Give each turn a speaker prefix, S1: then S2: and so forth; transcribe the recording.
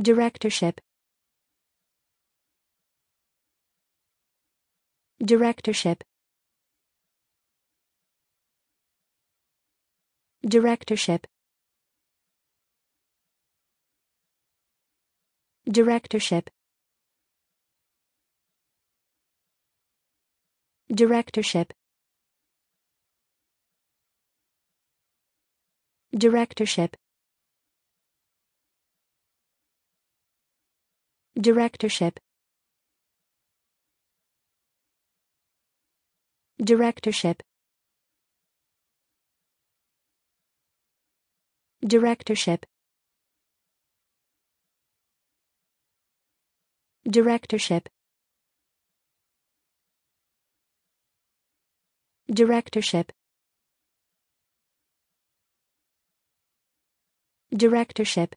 S1: Directorship Directorship Directorship Directorship Directorship Directorship Directorship Directorship Directorship Directorship Directorship Directorship